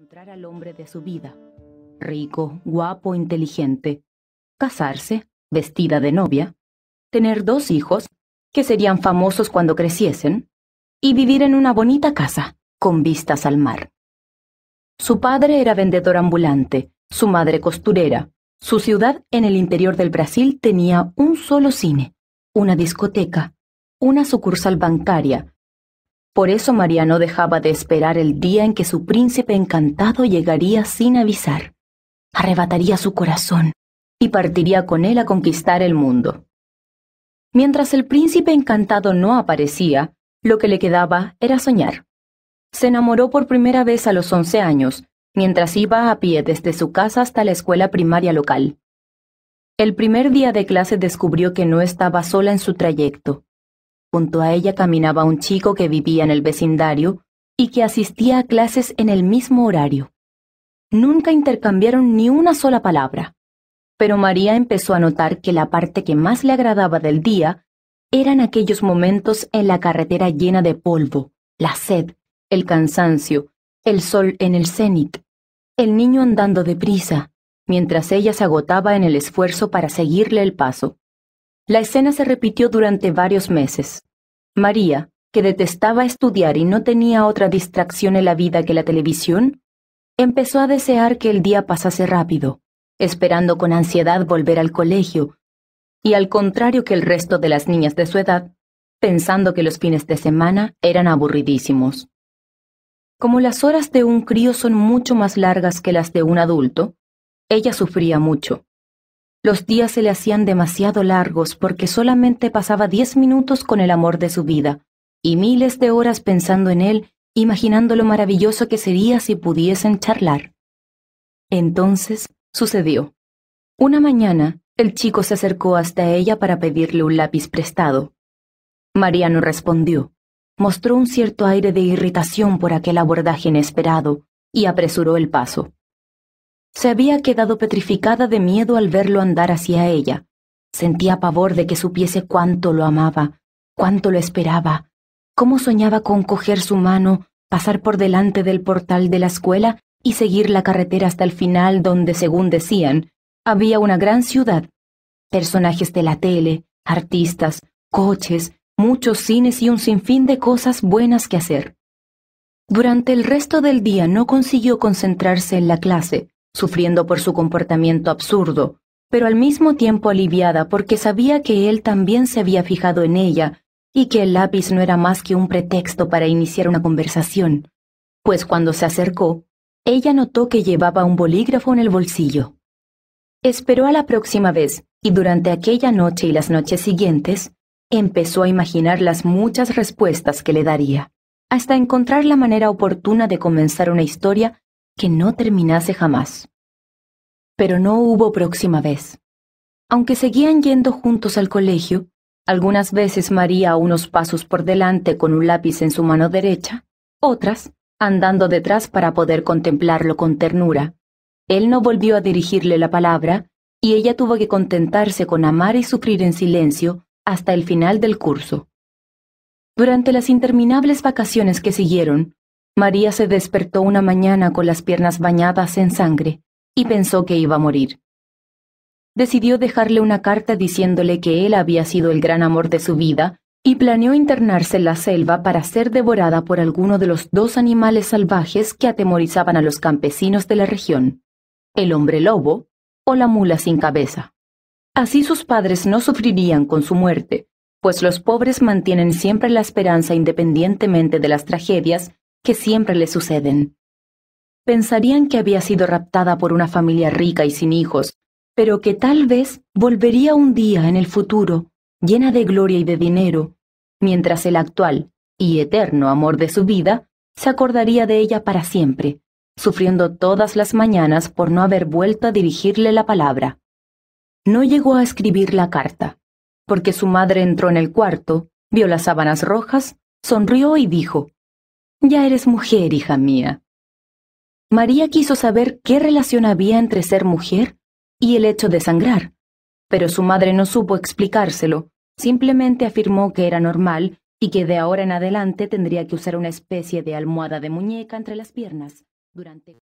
encontrar al hombre de su vida. Rico, guapo, inteligente. Casarse, vestida de novia. Tener dos hijos, que serían famosos cuando creciesen. Y vivir en una bonita casa, con vistas al mar. Su padre era vendedor ambulante, su madre costurera. Su ciudad en el interior del Brasil tenía un solo cine, una discoteca, una sucursal bancaria, por eso María no dejaba de esperar el día en que su príncipe encantado llegaría sin avisar, arrebataría su corazón y partiría con él a conquistar el mundo. Mientras el príncipe encantado no aparecía, lo que le quedaba era soñar. Se enamoró por primera vez a los once años, mientras iba a pie desde su casa hasta la escuela primaria local. El primer día de clase descubrió que no estaba sola en su trayecto. Junto a ella caminaba un chico que vivía en el vecindario y que asistía a clases en el mismo horario. Nunca intercambiaron ni una sola palabra, pero María empezó a notar que la parte que más le agradaba del día eran aquellos momentos en la carretera llena de polvo, la sed, el cansancio, el sol en el cenit, el niño andando deprisa, mientras ella se agotaba en el esfuerzo para seguirle el paso. La escena se repitió durante varios meses. María, que detestaba estudiar y no tenía otra distracción en la vida que la televisión, empezó a desear que el día pasase rápido, esperando con ansiedad volver al colegio, y al contrario que el resto de las niñas de su edad, pensando que los fines de semana eran aburridísimos. Como las horas de un crío son mucho más largas que las de un adulto, ella sufría mucho. Los días se le hacían demasiado largos porque solamente pasaba diez minutos con el amor de su vida, y miles de horas pensando en él, imaginando lo maravilloso que sería si pudiesen charlar. Entonces sucedió. Una mañana, el chico se acercó hasta ella para pedirle un lápiz prestado. Mariano respondió. Mostró un cierto aire de irritación por aquel abordaje inesperado y apresuró el paso. Se había quedado petrificada de miedo al verlo andar hacia ella. Sentía pavor de que supiese cuánto lo amaba, cuánto lo esperaba, cómo soñaba con coger su mano, pasar por delante del portal de la escuela y seguir la carretera hasta el final donde, según decían, había una gran ciudad. Personajes de la tele, artistas, coches, muchos cines y un sinfín de cosas buenas que hacer. Durante el resto del día no consiguió concentrarse en la clase sufriendo por su comportamiento absurdo, pero al mismo tiempo aliviada porque sabía que él también se había fijado en ella y que el lápiz no era más que un pretexto para iniciar una conversación, pues cuando se acercó, ella notó que llevaba un bolígrafo en el bolsillo. Esperó a la próxima vez, y durante aquella noche y las noches siguientes, empezó a imaginar las muchas respuestas que le daría, hasta encontrar la manera oportuna de comenzar una historia que no terminase jamás. Pero no hubo próxima vez. Aunque seguían yendo juntos al colegio, algunas veces María unos pasos por delante con un lápiz en su mano derecha, otras andando detrás para poder contemplarlo con ternura. Él no volvió a dirigirle la palabra, y ella tuvo que contentarse con amar y sufrir en silencio hasta el final del curso. Durante las interminables vacaciones que siguieron, María se despertó una mañana con las piernas bañadas en sangre y pensó que iba a morir. Decidió dejarle una carta diciéndole que él había sido el gran amor de su vida y planeó internarse en la selva para ser devorada por alguno de los dos animales salvajes que atemorizaban a los campesinos de la región, el hombre lobo o la mula sin cabeza. Así sus padres no sufrirían con su muerte, pues los pobres mantienen siempre la esperanza independientemente de las tragedias que siempre le suceden. Pensarían que había sido raptada por una familia rica y sin hijos, pero que tal vez volvería un día en el futuro, llena de gloria y de dinero, mientras el actual y eterno amor de su vida se acordaría de ella para siempre, sufriendo todas las mañanas por no haber vuelto a dirigirle la palabra. No llegó a escribir la carta, porque su madre entró en el cuarto, vio las sábanas rojas, sonrió y dijo, ya eres mujer, hija mía. María quiso saber qué relación había entre ser mujer y el hecho de sangrar, pero su madre no supo explicárselo, simplemente afirmó que era normal y que de ahora en adelante tendría que usar una especie de almohada de muñeca entre las piernas durante